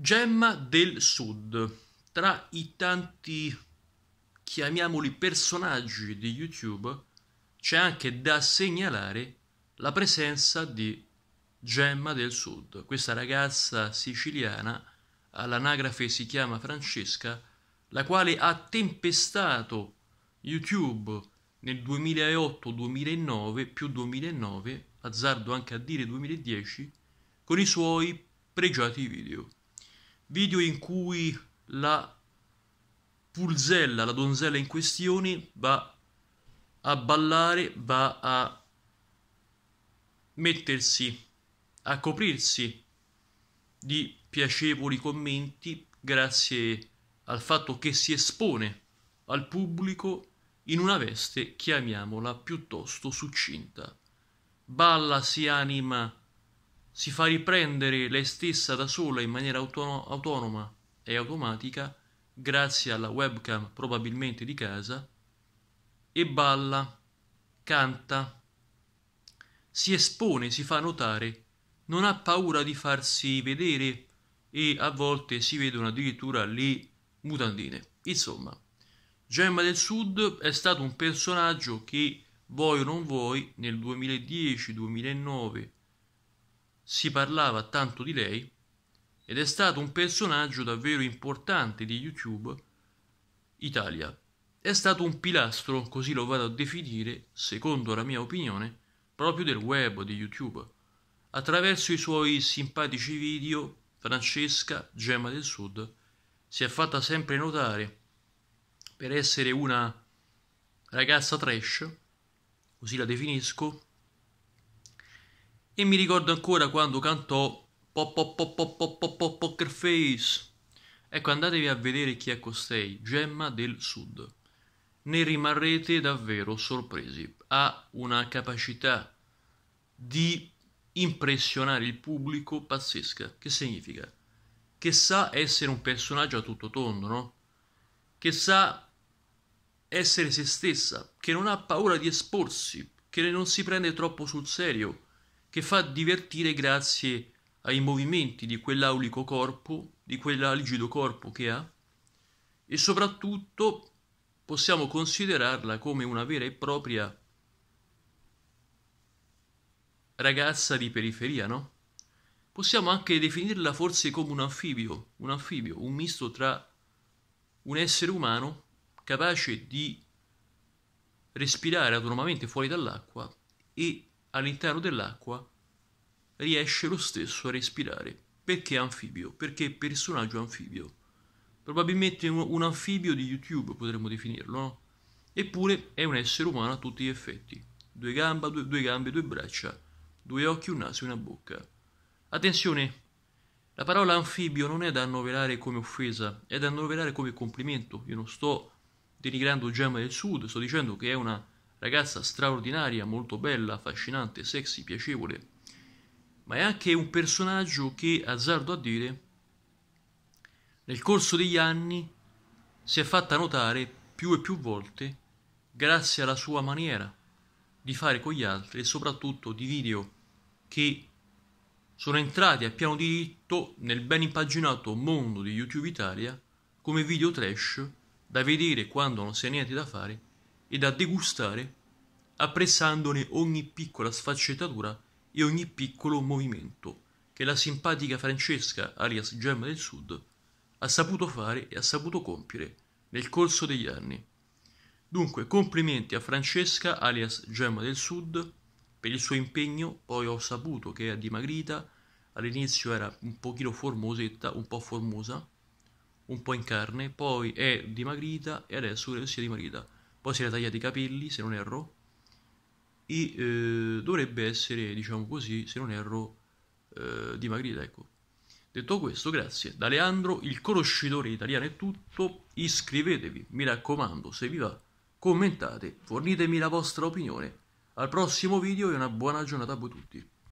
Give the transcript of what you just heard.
Gemma del Sud, tra i tanti, chiamiamoli personaggi di YouTube, c'è anche da segnalare la presenza di Gemma del Sud, questa ragazza siciliana, all'anagrafe si chiama Francesca, la quale ha tempestato YouTube nel 2008-2009 più 2009, azzardo anche a dire 2010, con i suoi pregiati video video in cui la pulzella, la donzella in questione, va a ballare, va a mettersi, a coprirsi di piacevoli commenti grazie al fatto che si espone al pubblico in una veste, chiamiamola piuttosto succinta. Balla si anima si fa riprendere lei stessa da sola in maniera autono- autonoma e automatica grazie alla webcam probabilmente di casa e balla, canta, si espone, si fa notare, non ha paura di farsi vedere e a volte si vedono addirittura le mutandine. Insomma, Gemma del Sud è stato un personaggio che, vuoi o non vuoi, nel 2010, 2009, si parlava tanto di lei ed è stato un personaggio davvero importante di YouTube Italia. È stato un pilastro, così lo vado a definire, secondo la mia opinione, proprio del web di YouTube. Attraverso i suoi simpatici video, Francesca, Gemma del Sud, si è fatta sempre notare per essere una ragazza trash, così la definisco, e mi ricordo ancora quando cantò pop pop pop pop pop pop pop poker face. Ecco, andatevi a vedere chi è costei, Gemma del Sud. Ne rimarrete davvero sorpresi. Ha una capacità di impressionare il pubblico pazzesca. Che significa? Che sa essere un personaggio a tutto tondo, no? Che sa essere se stessa, che non ha paura di esporsi, che non si prende troppo sul serio che fa divertire grazie ai movimenti di quell'aulico corpo, di quell'algido corpo che ha, e soprattutto possiamo considerarla come una vera e propria ragazza di periferia, no? Possiamo anche definirla forse come un anfibio, un anfibio, un misto tra un essere umano capace di respirare autonomamente fuori dall'acqua e all'interno dell'acqua riesce lo stesso a respirare. Perché anfibio? Perché personaggio anfibio. Probabilmente un, anfibio di YouTube potremmo definirlo, no? Eppure è un essere umano a tutti gli effetti. Due, gamba, due, due gambe, due braccia, due occhi, un naso e una bocca. Attenzione, la parola anfibio non è da annoverare come offesa, è da annoverare come complimento. Io non sto denigrando Gemma del Sud, sto dicendo che è una ragazza straordinaria, molto bella, affascinante, sexy, piacevole, ma è anche un personaggio che, azzardo a dire, nel corso degli anni si è fatta notare più e più volte grazie alla sua maniera di fare con gli altri e soprattutto di video che sono entrati a piano diritto nel ben impaginato mondo di YouTube Italia come video trash da vedere quando non si ha niente da fare e da degustare apprezzandone ogni piccola sfaccettatura e ogni piccolo movimento che la simpatica Francesca, alias Gemma del Sud, ha saputo fare e ha saputo compiere nel corso degli anni. Dunque, complimenti a Francesca, alias Gemma del Sud, per il suo impegno, poi ho saputo che è dimagrita, all'inizio era un pochino formosetta, un po' formosa, un po' in carne, poi è dimagrita e adesso si sia dimagrita poi si era tagliati i capelli, se non erro, e eh, dovrebbe essere, diciamo così, se non erro, eh, dimagrita, ecco. Detto questo, grazie. Da Leandro, il conoscitore italiano è tutto, iscrivetevi, mi raccomando, se vi va, commentate, fornitemi la vostra opinione. Al prossimo video e una buona giornata a voi tutti.